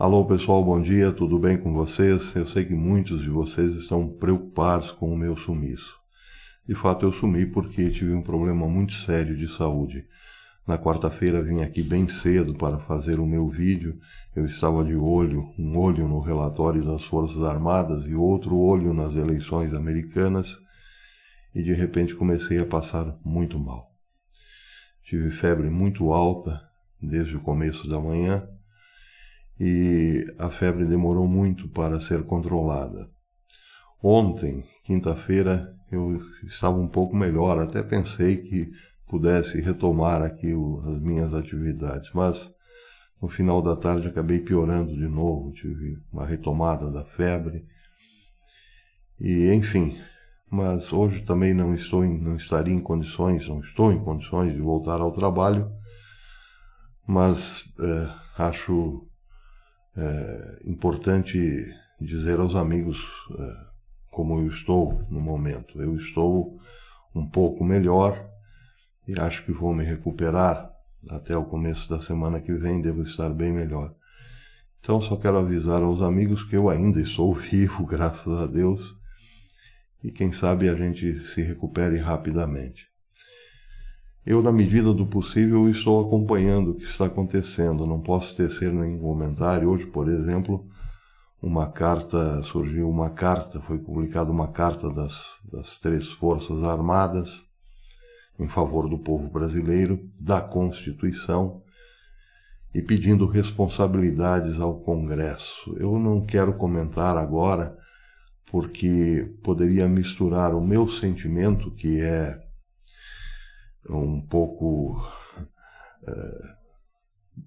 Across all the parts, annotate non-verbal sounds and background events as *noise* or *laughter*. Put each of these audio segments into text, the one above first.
Alô pessoal, bom dia, tudo bem com vocês? Eu sei que muitos de vocês estão preocupados com o meu sumiço. De fato, eu sumi porque tive um problema muito sério de saúde. Na quarta-feira vim aqui bem cedo para fazer o meu vídeo. Eu estava de olho, um olho no relatório das Forças Armadas e outro olho nas eleições americanas, e de repente comecei a passar muito mal. Tive febre muito alta desde o começo da manhã e a febre demorou muito para ser controlada. Ontem, quinta-feira, eu estava um pouco melhor, até pensei que pudesse retomar aqui as minhas atividades, mas no final da tarde acabei piorando de novo, tive uma retomada da febre. E enfim, mas hoje também não estou em, não estaria em condições, não estou em condições de voltar ao trabalho, mas é, acho é importante dizer aos amigos é, como eu estou no momento. Eu estou um pouco melhor e acho que vou me recuperar até o começo da semana que vem, devo estar bem melhor. Então, só quero avisar aos amigos que eu ainda estou *laughs* vivo, graças a Deus, e quem sabe a gente se recupere rapidamente. Eu, na medida do possível, estou acompanhando o que está acontecendo. Não posso tecer nenhum comentário. Hoje, por exemplo, uma carta, surgiu uma carta, foi publicada uma carta das, das três Forças Armadas em favor do povo brasileiro, da Constituição e pedindo responsabilidades ao Congresso. Eu não quero comentar agora porque poderia misturar o meu sentimento, que é um pouco. Eh,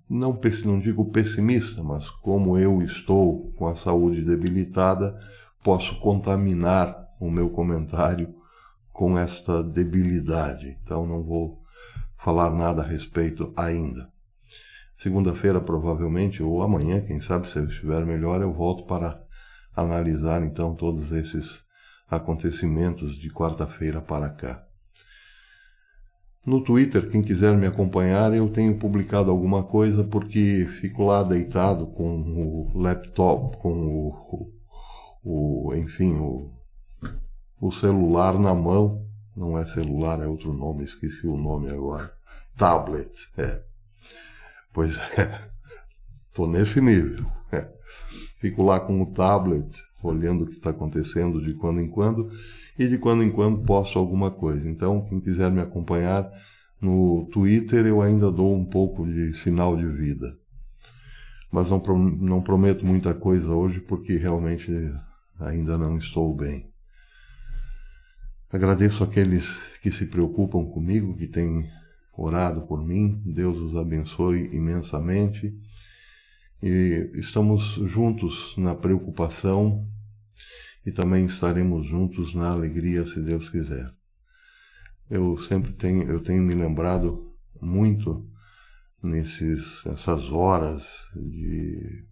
não, não digo pessimista, mas como eu estou com a saúde debilitada, posso contaminar o meu comentário com esta debilidade. Então não vou falar nada a respeito ainda. Segunda-feira, provavelmente, ou amanhã, quem sabe, se eu estiver melhor, eu volto para analisar então todos esses acontecimentos de quarta-feira para cá. No Twitter, quem quiser me acompanhar, eu tenho publicado alguma coisa porque fico lá deitado com o laptop, com o, o, o enfim, o, o celular na mão. Não é celular, é outro nome, esqueci o nome agora. Tablet, é. Pois é, *laughs* tô nesse nível. É. Fico lá com o tablet olhando o que está acontecendo de quando em quando e de quando em quando posto alguma coisa. Então, quem quiser me acompanhar no Twitter, eu ainda dou um pouco de sinal de vida. Mas não, não prometo muita coisa hoje porque realmente ainda não estou bem. Agradeço aqueles que se preocupam comigo, que têm orado por mim. Deus os abençoe imensamente e estamos juntos na preocupação e também estaremos juntos na alegria, se Deus quiser. Eu sempre tenho, eu tenho me lembrado muito nesses, nessas horas de,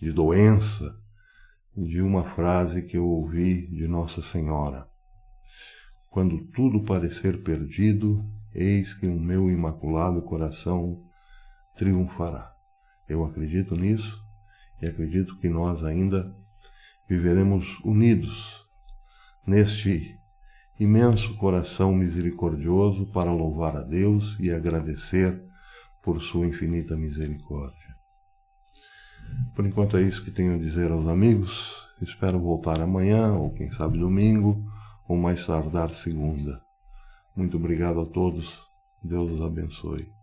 de doença de uma frase que eu ouvi de Nossa Senhora. Quando tudo parecer perdido, eis que o meu imaculado coração triunfará. Eu acredito nisso e acredito que nós ainda viveremos unidos neste imenso coração misericordioso para louvar a Deus e agradecer por sua infinita misericórdia. Por enquanto é isso que tenho a dizer aos amigos. Espero voltar amanhã, ou quem sabe domingo, ou mais tardar segunda. Muito obrigado a todos. Deus os abençoe.